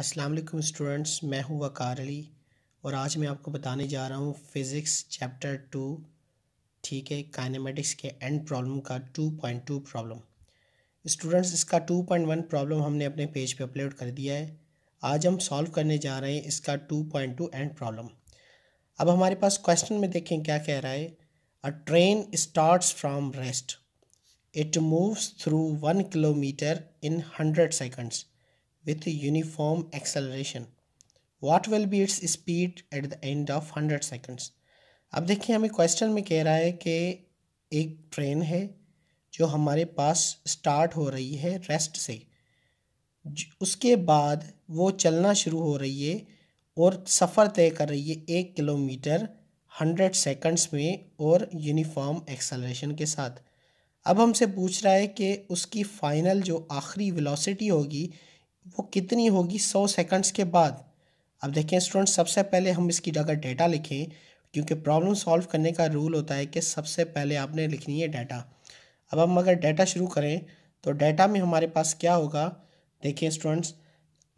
अस्सलाम वालेकुम स्टूडेंट्स मैं हूं वकार अली और आज मैं आपको बताने जा रहा हूं फिज़िक्स चैप्टर टू ठीक है काइनेमेटिक्स के एंड प्रॉब्लम का two point two problem students इसका टू पॉइंट वन प्रॉब्लम हमने अपने पेज पे अपलोड कर दिया है आज हम सॉल्व करने जा रहे हैं इसका two point two end problem अब हमारे पास क्वेश्चन में देखें क्या कह रहा है a train start from rest it moves through one kilometre in hundred seconds with uniform acceleration. What will be its speed at the end of 100 seconds? अब देखिए हमें क्वेश्चन में कह रहा है कि एक ट्रेन है जो हमारे पास स्टार्ट हो रही है रेस्ट से उसके बाद वो चलना शुरू हो रही है और सफ़र तय कर रही है एक किलोमीटर हंड्रेड सेकंड्स में और यूनिफॉर्म एक्सेलरेशन के साथ अब हमसे पूछ रहा है कि उसकी फ़ाइनल जो आखिरी वेलोसिटी होगी वो कितनी होगी सौ सेकंड्स के बाद अब देखें स्टूडेंट सबसे पहले हम इसकी जगह डेटा लिखें क्योंकि प्रॉब्लम सॉल्व करने का रूल होता है कि सबसे पहले आपने लिखनी है डाटा अब हम अगर डाटा शुरू करें तो डाटा में हमारे पास क्या होगा देखिए स्टूडेंट्स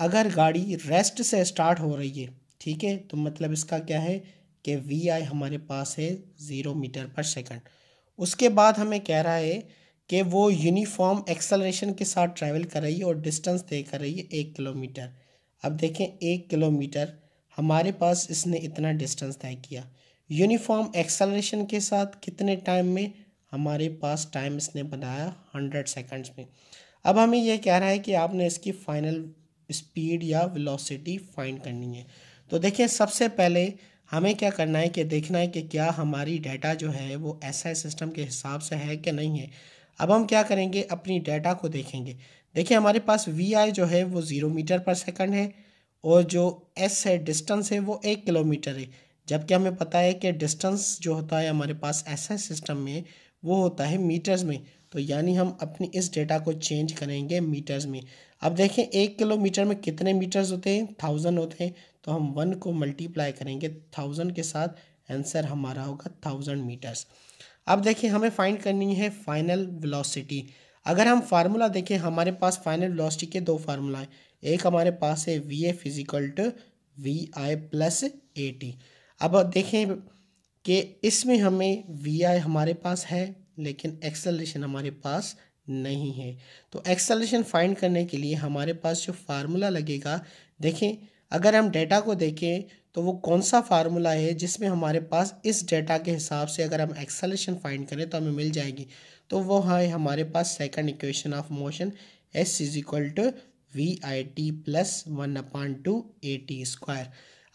अगर गाड़ी रेस्ट से स्टार्ट हो रही है ठीक है तो मतलब इसका क्या है कि वी आई हमारे पास है ज़ीरो मीटर पर सेकंड उसके बाद हमें कह रहा है कि वो यूनिफॉर्म एक्सेलरेशन के साथ ट्रैवल कर रही है और डिस्टेंस तय कर रही है एक किलोमीटर अब देखें एक किलोमीटर हमारे पास इसने इतना डिस्टेंस तय किया यूनिफॉर्म एक्सेलरेशन के साथ कितने टाइम में हमारे पास टाइम इसने बनाया हंड्रेड सेकंड्स में अब हमें यह कह रहा है कि आपने इसकी फाइनल स्पीड या वेलोसिटी फाइंड करनी है तो देखिए सबसे पहले हमें क्या करना है कि देखना है कि क्या हमारी डाटा जो है वो ऐसा सिस्टम के हिसाब से है कि नहीं है अब हम क्या करेंगे अपनी डाटा को देखेंगे देखिए हमारे पास वी आई जो है वो ज़ीरो मीटर पर सेकंड है और जो एस है डिस्टेंस है वो एक किलोमीटर है जबकि हमें पता है कि डिस्टेंस जो होता है हमारे पास एस सिस्टम में वो होता है मीटर्स में तो यानी हम अपनी इस डेटा को चेंज करेंगे मीटर्स में अब देखें एक किलोमीटर में कितने मीटर्स होते हैं थाउजेंड होते हैं तो हम वन को मल्टीप्लाई करेंगे थाउजेंड के साथ आंसर हमारा होगा थाउजेंड मीटर्स अब देखिए हमें फाइंड करनी है फाइनल वेलोसिटी अगर हम फार्मूला देखें हमारे पास फाइनल वेलोसिटी के दो फार्मूला हैं एक हमारे पास है V A physical to V I plus A T अब देखें कि इसमें हमें वी आई हमारे पास है लेकिन एक्सेलरेशन हमारे पास नहीं है तो एक्सेलरेशन फाइंड करने के लिए हमारे पास जो फार्मूला लगेगा देखें अगर हम डेटा को देखें तो वो कौन सा फार्मूला है जिसमें हमारे पास इस डेटा के हिसाब से अगर हम एक्सेलेशन फाइंड करें तो हमें मिल जाएगी तो वो हाँ है हमारे पास second equation of motion S is equal to V I T plus one upon two A T square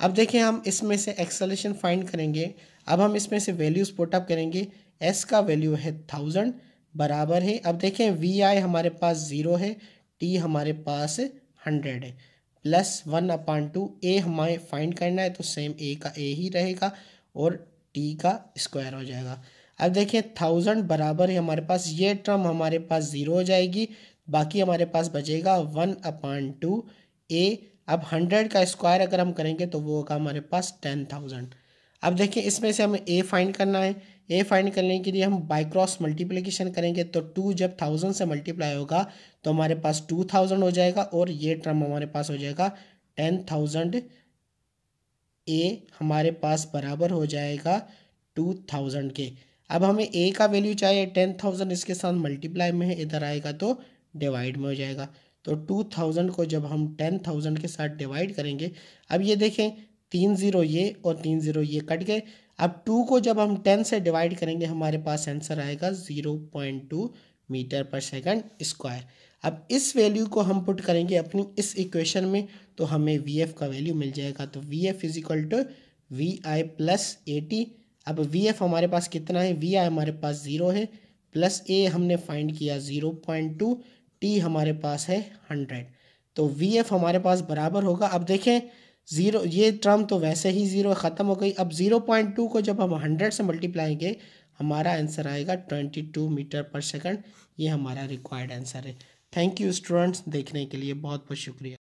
अब देखें हम इसमें से एक्सेलेशन फाइंड करेंगे अब हम इसमें से वैल्यूज़ पुटअप करेंगे एस का वैल्यू है थाउजेंड बराबर है अब देखें वी आई हमारे पास ज़ीरो है टी हमारे पास हंड्रेड है plus one upon two A हमें फाइंड करना है तो सेम ए का ए ही रहेगा और टी का स्क्वायर हो जाएगा अब देखिए थाउजेंड बराबर है हमारे पास ये टर्म हमारे पास ज़ीरो हो जाएगी बाकी हमारे पास बचेगा वन अपान टू ए अब हंड्रेड का स्क्वायर अगर हम करेंगे तो वो होगा हमारे पास टेन थाउजेंड अब देखिए इसमें से हमें ए फाइंड करना है ए फाइंड करने के लिए हम बाई क्रॉस मल्टीप्लीकेशन करेंगे तो टू जब थाउजेंड से मल्टीप्लाई होगा तो हमारे पास टू थाउजेंड हो जाएगा और ये टर्म हमारे पास हो जाएगा टेन थाउजेंड ए हमारे पास बराबर हो जाएगा टू थाउजेंड के अब हमें ए का वैल्यू चाहिए टेन थाउजेंड इसके साथ मल्टीप्लाई में है इधर आएगा तो डिवाइड में हो जाएगा तो टू थाउजेंड को जब हम टेन थाउजेंड के साथ डिवाइड करेंगे अब ये देखें तीन ज़ीरो ये और तीन ज़ीरो ये कट गए अब टू को जब हम टेन से डिवाइड करेंगे हमारे पास आंसर आएगा zero point two metre per second square अब इस वैल्यू को हम पुट करेंगे अपनी इस इक्वेशन में तो हमें वी एफ का वैल्यू मिल जाएगा तो V F is equal to V I plus A T अब वी एफ हमारे पास कितना है वी आई हमारे पास ज़ीरो है प्लस ए हमने फाइंड किया ज़ीरो पॉइंट टू टी हमारे पास है हंड्रेड तो वी एफ हमारे पास बराबर होगा अब देखें ज़ीरो ये टर्म तो वैसे ही ज़ीरो ख़त्म हो गई अब ज़ीरो पॉइंट टू को जब हम हंड्रेड से मल्टीप्लाएंगे हमारा आंसर आएगा twenty two metre per second ये हमारा रिक्वायर्ड आंसर है थैंक यू स्टूडेंट्स देखने के लिए बहुत बहुत शुक्रिया